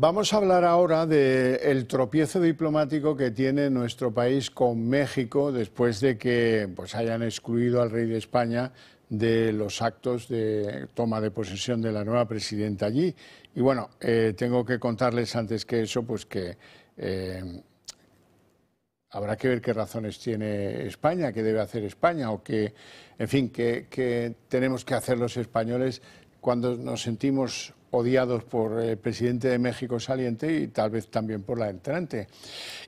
Vamos a hablar ahora del tropiezo diplomático que tiene nuestro país con México después de que pues, hayan excluido al rey de España de los actos de toma de posesión de la nueva presidenta allí. Y bueno, eh, tengo que contarles antes que eso, pues que eh, habrá que ver qué razones tiene España, qué debe hacer España, o que, en fin, qué tenemos que hacer los españoles cuando nos sentimos odiados por el presidente de México saliente y tal vez también por la entrante.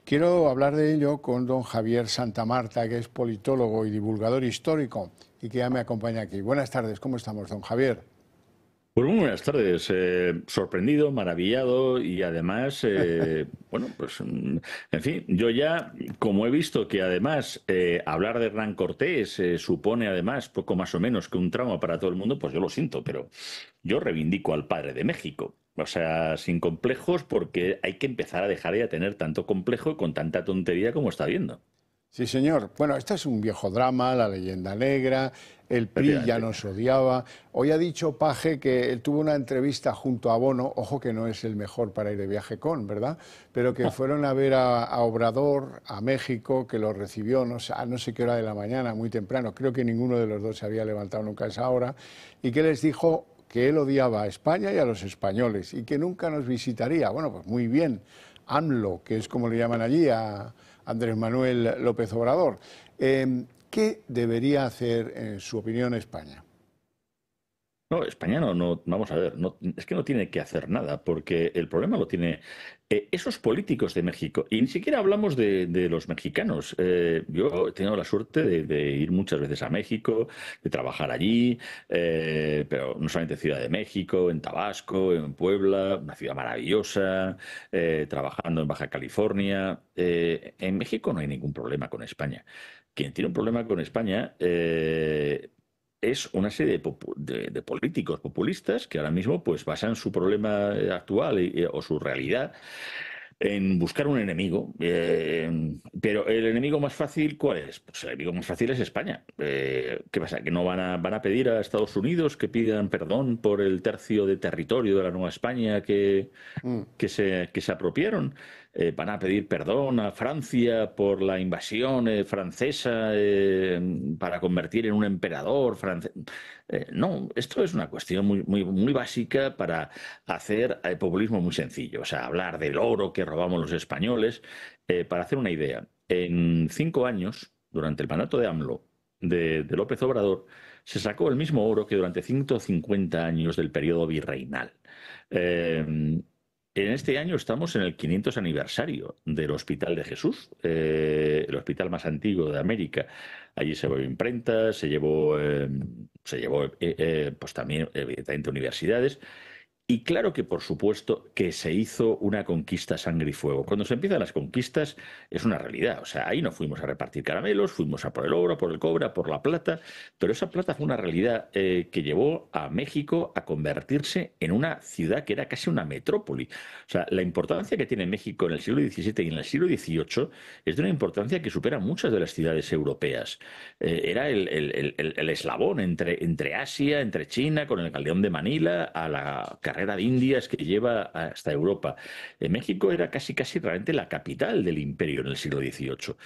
Quiero hablar de ello con don Javier Santamarta, que es politólogo y divulgador histórico y que ya me acompaña aquí. Buenas tardes, ¿cómo estamos, don Javier? Pues muy buenas tardes. Eh, sorprendido, maravillado y además, eh, bueno, pues mm, en fin, yo ya, como he visto que además eh, hablar de Hernán Cortés supone además poco más o menos que un trauma para todo el mundo, pues yo lo siento, pero yo reivindico al padre de México. O sea, sin complejos porque hay que empezar a dejar de tener tanto complejo y con tanta tontería como está viendo. Sí, señor. Bueno, este es un viejo drama, la leyenda negra, el PRI ya nos odiaba. Hoy ha dicho Paje que él tuvo una entrevista junto a Bono, ojo que no es el mejor para ir de viaje con, ¿verdad? Pero que ah. fueron a ver a, Obrador, a México, que lo recibió no a no sé qué hora de la mañana, muy temprano. Creo que ninguno de los dos se había levantado nunca a esa hora. Y que les dijo que él odiaba a España y a los españoles y que nunca nos visitaría. Bueno, pues muy bien. AMLO, que es como le llaman allí a Andrés Manuel López Obrador. Em, ¿Qué debería hacer, en su opinión, España? No, España no, no, vamos a ver, es que no tiene que hacer nada, porque el problema lo tiene eh, esos políticos de México. Y ni siquiera hablamos de, los mexicanos. Eh, yo he tenido la suerte de, ir muchas veces a México, de trabajar allí, eh, pero no solamente Ciudad de México, en Tabasco, en Puebla, una ciudad maravillosa, trabajando en Baja California. en México no hay ningún problema con España quien tiene un problema con España eh, es una serie de, políticos populistas que ahora mismo pues basan su problema eh, actual eh, o su realidad en buscar un enemigo. pero el enemigo más fácil, ¿cuál es? Pues el enemigo más fácil es España. ¿Qué pasa? ¿Que no van a, van a pedir a Estados Unidos que pidan perdón por el tercio de territorio de la Nueva España que, mm. que se apropiaron? Eh, van a pedir perdón a Francia por la invasión eh, francesa eh, para convertir en un emperador francés. no, esto es una cuestión muy, muy, básica para hacer populismo muy sencillo, o sea, hablar del oro que robamos los españoles. para hacer una idea, en cinco años, durante el mandato de AMLO, de, de López Obrador, se sacó el mismo oro que durante 150 años del periodo virreinal. Eh, en este año estamos en el 500 aniversario del Hospital de Jesús, eh, el hospital más antiguo de América. Allí se llevó imprenta, se llevó, eh, se llevó eh, pues también, evidentemente, universidades. Y claro que, por supuesto, que se hizo una conquista sangre y fuego. Cuando se empiezan las conquistas, es una realidad. O sea, ahí no fuimos a repartir caramelos, fuimos a por el oro, por el cobra, por la plata. Pero esa plata fue una realidad eh, que llevó a México a convertirse en una ciudad que era casi una metrópoli. O sea, la importancia que tiene México en el siglo XVII y en el siglo XVIII es de una importancia que supera muchas de las ciudades europeas. Eh, era el, eslabón entre, entre Asia, entre China, con el caldeón de Manila, a la era de Indias que lleva hasta Europa. En eh, México era casi, casi realmente la capital del imperio en el siglo XVIII.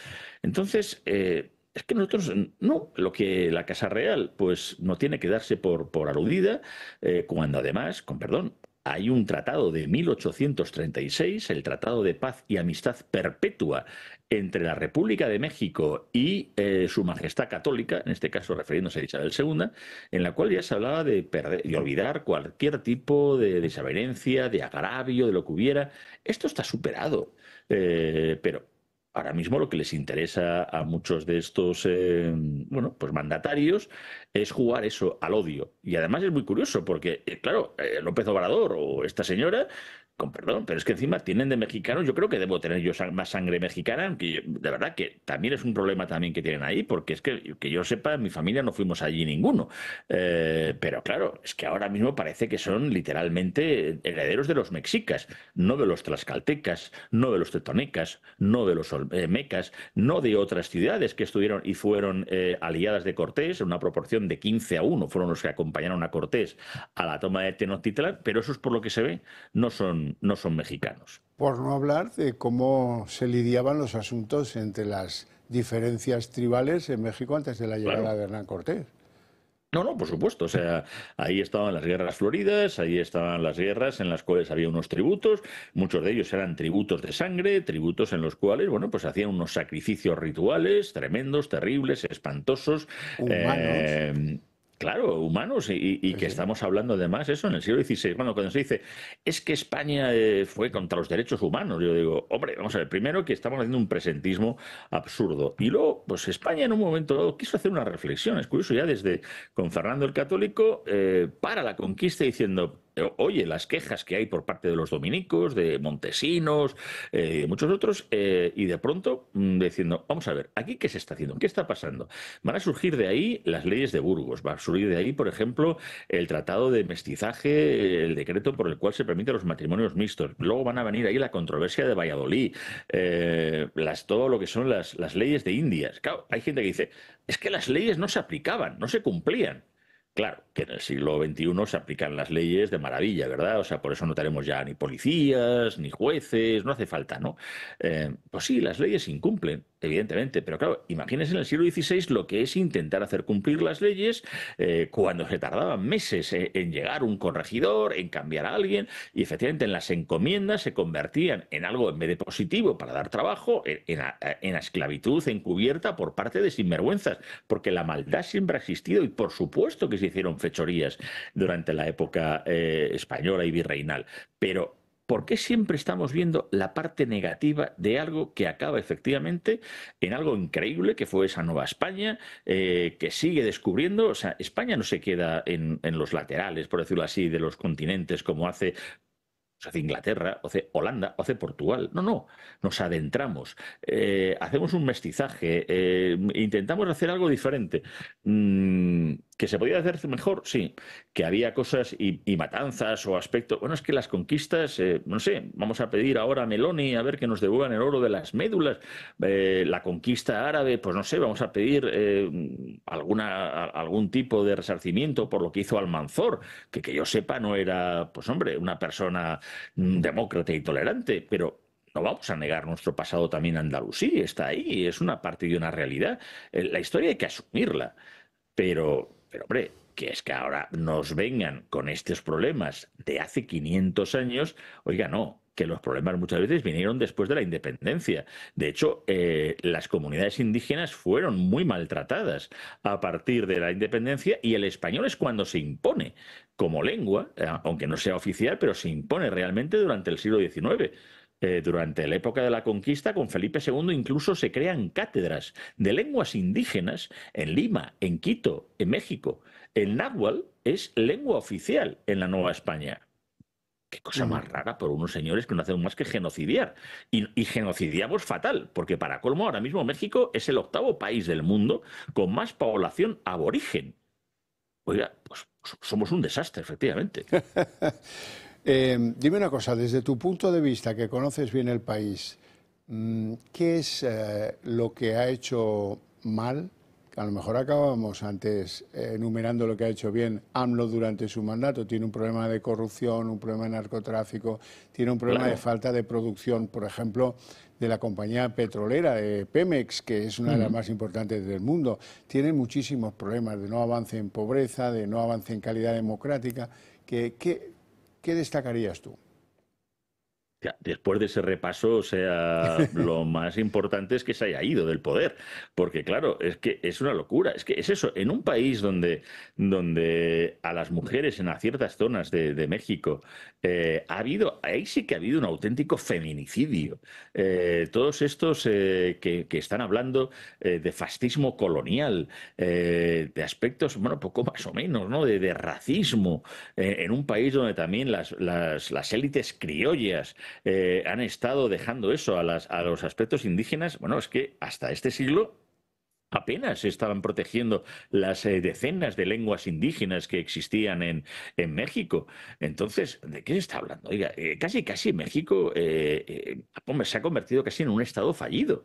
Entonces, eh, es que nosotros, mm, no, lo que la Casa Real, pues no tiene que darse por, por aludida, eh, cuando además, con perdón, hay un tratado de 1836, el Tratado de Paz y Amistad Perpetua entre la República de México y eh, Su Majestad Católica, en este caso refiriéndose a Isabel II, en la cual ya se hablaba de, perder, olvidar cualquier tipo de desavenencia, de agravio, de lo que hubiera. Esto está superado, eh, pero ahora mismo lo que les interesa a muchos de estos eh, bueno, pues mandatarios es jugar eso al odio. Y además es muy curioso porque, eh, claro, eh, López Obrador o esta señora con perdón, pero es que encima tienen de mexicanos, yo creo que debo tener yo más sangre mexicana, aunque de verdad que también es un problema también que tienen ahí, porque es que, que yo sepa, mi familia no fuimos allí ninguno. Eh, pero claro, es que ahora mismo parece que son literalmente herederos de los mexicas, no de los tlaxcaltecas, no de los tetonecas, no de los mecas no de otras ciudades que estuvieron y fueron eh, aliadas de Cortés, en una proporción de 15 a 1 fueron los que acompañaron a Cortés a la toma de Tenochtitlan, pero eso es por lo que se ve, no son no son mexicanos. Por no hablar de cómo se lidiaban los asuntos entre las diferencias tribales en México antes de la llegada de Hernán Cortés. No, no, por supuesto. O sea, ahí estaban las guerras floridas, ahí estaban las guerras en las cuales había unos tributos, muchos de ellos eran tributos de sangre, tributos en los cuales, bueno, pues hacían unos sacrificios rituales tremendos, terribles, espantosos. Eh, Claro, humanos, y, que estamos hablando además eso en el siglo XVI. Bueno, cuando se dice, es que España eh, fue contra los derechos humanos, yo digo, hombre, vamos a ver, primero que estamos haciendo un presentismo absurdo. Y luego, pues España en un momento dado quiso hacer una reflexión, es curioso, ya desde con Fernando el Católico, eh, para la conquista diciendo, oye, las quejas que hay por parte de los dominicos, de Montesinos, eh, de muchos otros, eh, y de pronto mm, diciendo, vamos a ver, ¿aquí qué se está haciendo? ¿Qué está pasando? Van a surgir de ahí las leyes de Burgos, va a surgir de ahí, por ejemplo, el tratado de mestizaje, el decreto por el cual se permiten los matrimonios mixtos. Luego van a venir ahí la controversia de Valladolid, eh, las, todo lo que son las, las leyes de Indias. Claro, hay gente que dice, es que las leyes no se aplicaban, no se cumplían. Claro, que en el siglo XXI se aplican las leyes de maravilla, ¿verdad? O sea, por eso no tenemos ya ni policías, ni jueces, no hace falta, ¿no? Eh, pues sí, las leyes incumplen, evidentemente. Pero claro, imagínense en el siglo XVI lo que es intentar hacer cumplir las leyes eh, cuando se tardaban meses en, llegar un corregidor, en cambiar a alguien, y efectivamente en las encomiendas se convertían en algo en vez de positivo para dar trabajo, en, en, esclavitud encubierta por parte de sinvergüenzas, porque la maldad siempre ha existido y por supuesto que se hicieron fechorías durante la época eh, española y virreinal, pero ¿Por qué siempre estamos viendo la parte negativa de algo que acaba efectivamente en algo increíble que fue esa nueva España, eh, que sigue descubriendo? O sea, España no se queda en, los laterales, por decirlo así, de los continentes como pues, hace Inglaterra, o hace Holanda, o hace Portugal. No, no, nos adentramos, eh, hacemos un mestizaje, eh, intentamos hacer algo diferente. Mm, ¿Que se podía hacer mejor? Sí. ¿Que había cosas y, matanzas o aspectos? Bueno, es que las conquistas, eh, no sé, vamos a pedir ahora a Meloni a ver que nos devuelvan el oro de las médulas. Eh, la conquista árabe, pues no sé, vamos a pedir eh, alguna, algún tipo de resarcimiento por lo que hizo Almanzor, que que yo sepa no era, pues hombre, una persona mm, demócrata y tolerante, pero no vamos a negar nuestro pasado también andalusí, está ahí, es una parte de una realidad. La historia hay que asumirla, pero pero hombre, que es que ahora nos vengan con estos problemas de hace 500 años, oiga, no, que los problemas muchas veces vinieron después de la independencia. De hecho, eh, las comunidades indígenas fueron muy maltratadas a partir de la independencia y el español es cuando se impone como lengua, eh, aunque no sea oficial, pero se impone realmente durante el siglo XIX. Eh, durante la época de la conquista, con Felipe II incluso se crean cátedras de lenguas indígenas en Lima, en Quito, en México. El náhuatl es lengua oficial en la Nueva España. Qué cosa más rara por unos señores que no hacen más que genocidiar. Y, y, genocidiamos fatal, porque para colmo ahora mismo México es el octavo país del mundo con más población aborigen. Oiga, pues, pues somos un desastre, efectivamente. Em, dime una cosa, desde tu punto de vista, que conoces bien el país, mm, ¿qué es eh, lo que ha hecho mal? A lo mejor acabamos antes eh, enumerando lo que ha hecho bien AMLO durante su mandato. Tiene un problema de corrupción, un problema de narcotráfico, tiene un problema de falta de producción, por ejemplo, de la compañía petrolera, de eh, Pemex, que es una de las más importantes del mundo. Tiene muchísimos problemas de no avance en pobreza, de no avance en calidad democrática. ¿Qué destacarías tú? después de ese repaso, o sea, lo más importante es que se haya ido del poder, porque claro, es que es una locura, es que es eso, en un país donde, donde a las mujeres en ciertas zonas de, México eh, ha habido, ahí sí que ha habido un auténtico feminicidio. Eh, todos estos eh, que, están hablando de fascismo colonial, de aspectos, bueno, poco más o menos, ¿no? De, racismo, en un país donde también las, las élites criollas, eh, han estado dejando eso a, los aspectos indígenas, bueno, es que hasta este siglo apenas se estaban protegiendo las eh, decenas de lenguas indígenas que existían en, México. Entonces, ¿de qué se está hablando? Oiga, eh, casi, casi México se ha convertido casi en un estado fallido.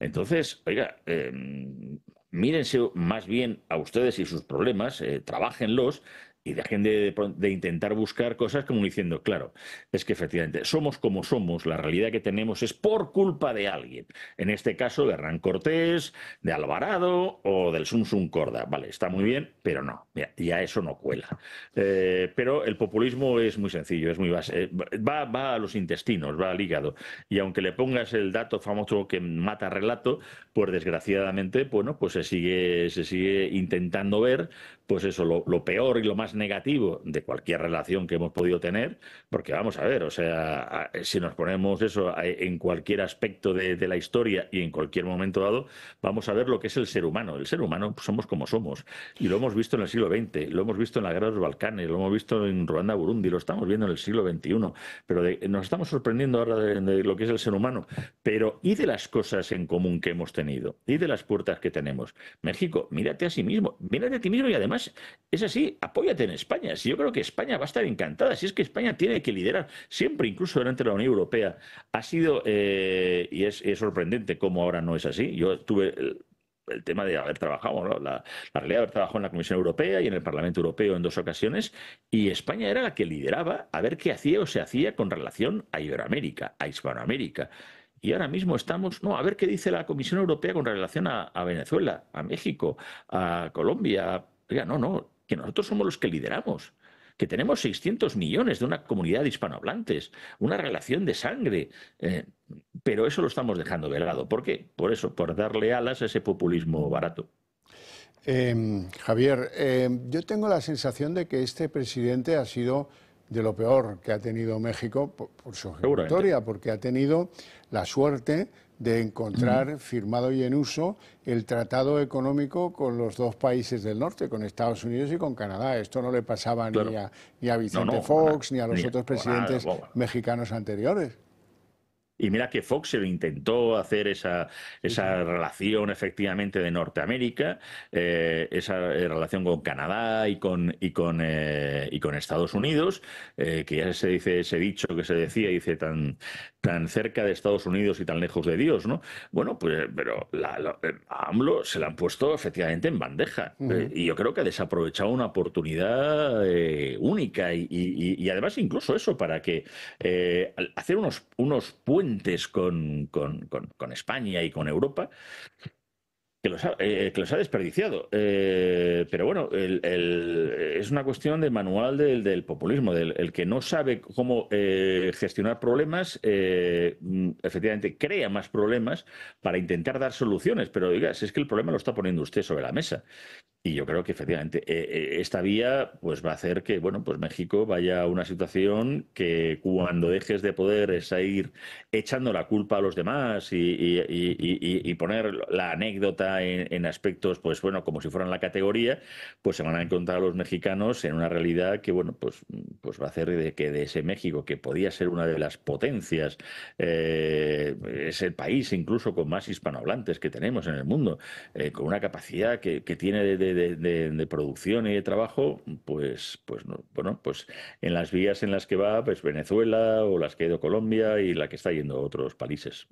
Entonces, oiga, em, mírense más bien a ustedes y sus problemas, trabajenlos y dejen de, intentar buscar cosas como diciendo, claro, es que efectivamente somos como somos, la realidad que tenemos es por culpa de alguien. En este caso, de Hernán Cortés, de Alvarado o del Sun Sun Corda. Vale, está muy bien, pero no, ya, ya eso no cuela. Eh, pero el populismo es muy sencillo, es muy eh, va, a los intestinos, va al hígado. Y aunque le pongas el dato famoso que mata relato, pues desgraciadamente, bueno, pues se sigue, se sigue intentando ver, pues eso, lo peor y lo más negativo de cualquier relación que hemos podido tener, porque vamos a ver, o sea, eh, si nos ponemos eso eh, en cualquier aspecto de, la historia y en cualquier momento dado, vamos a ver lo que es el ser humano. El ser humano pues, somos como somos, y lo hemos visto en el siglo XX, lo hemos visto en la guerra de los Balcanes, lo hemos visto en Ruanda, Burundi, lo estamos viendo en el siglo XXI, pero nos estamos sorprendiendo ahora de lo que es el ser humano, pero ¿y de las cosas en común que hemos tenido? ¿Y de las puertas que tenemos? México, mírate a sí mismo, mírate a ti mismo y además es así, apóyate en España. Si yo creo que España va a estar encantada, si es que España tiene que liderar siempre, incluso durante la Unión Europea. Ha sido, eh, y es, sorprendente cómo ahora no es así. Yo tuve el, tema de haber trabajado, la, realidad de haber trabajado en la Comisión Europea y en el Parlamento Europeo en dos ocasiones, y España era la que lideraba a ver qué hacía o se hacía con relación a Iberoamérica, a Hispanoamérica. Y ahora mismo estamos, no, a ver qué dice la Comisión Europea con relación a, Venezuela, a México, a Colombia. Ya no, no, que nosotros somos los que lideramos, que tenemos 600 millones de una comunidad de hispanohablantes, una relación de sangre, eh, pero eso lo estamos dejando delgado. ¿Por qué? Por eso, por darle alas a ese populismo barato. Em, Javier, em, yo tengo la sensación de que este presidente ha sido de lo peor que ha tenido México por, por su historia, porque ha tenido la suerte de encontrar firmado y en uso el tratado económico con los dos países del norte, con Estados Unidos y con Canadá. Esto no le pasaba ni, a, Vicente Fox, ni a los otros presidentes mexicanos anteriores. Y mira que Fox se lo intentó hacer esa, esa relación efectivamente de Norteamérica, eh, esa eh, relación con Canadá y con, y con, eh, y con Estados Unidos, que ya se dice ese dicho que se decía, dice tan, tan cerca de Estados Unidos y tan lejos de Dios, ¿no? Bueno, pues, pero la, a AMLO se la han puesto efectivamente en bandeja. y yo creo que ha desaprovechado una oportunidad única y, además incluso eso para que hacer unos, unos puentes con, España y con Europa, que los ha, eh, desperdiciado. Eh, pero bueno, es una cuestión de manual del, populismo, del el que no sabe cómo eh, gestionar problemas, mm, efectivamente crea más problemas para intentar dar soluciones. Pero digas, es que el problema lo está poniendo usted sobre la mesa. Y yo creo que efectivamente eh, eh, esta vía pues va a hacer que bueno pues México vaya a una situación que cuando dejes de poder es ir echando la culpa a los demás y, poner la anécdota en, aspectos pues bueno como si fueran la categoría pues se van a encontrar a los mexicanos en una realidad que bueno pues pues va a hacer de que de ese México que podía ser una de las potencias eh, es el país incluso con más hispanohablantes que tenemos en el mundo eh, con una capacidad que, tiene de de, producción y de trabajo, pues, pues bueno, pues en las vías en las que va, pues Venezuela o las que ha ido Colombia y la que está yendo otros países.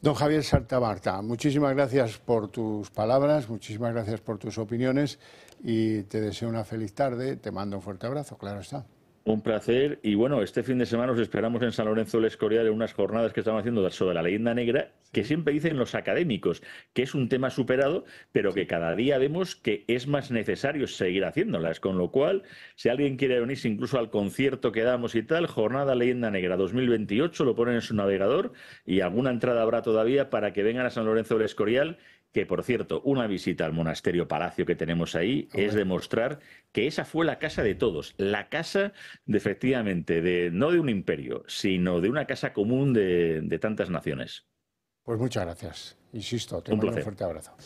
Don Javier Sartabarta, muchísimas gracias por tus palabras, muchísimas gracias por tus opiniones y te deseo una feliz tarde, te mando un fuerte abrazo, claro está. Un placer. Y bueno, este fin de semana os esperamos en San Lorenzo del Escorial en unas jornadas que estamos haciendo sobre la leyenda negra, que siempre dicen los académicos que es un tema superado, pero que cada día vemos que es más necesario seguir haciéndolas. Con lo cual, si alguien quiere unirse incluso al concierto que damos y tal, Jornada Leyenda Negra 2028, lo ponen en su navegador y alguna entrada habrá todavía para que vengan a San Lorenzo del Escorial que por cierto, una visita al monasterio palacio que tenemos ahí es demostrar que esa fue la casa de todos, la casa efectivamente, de, no de un imperio, sino de una casa común de, tantas naciones. Pues muchas gracias, insisto, te un un fuerte abrazo.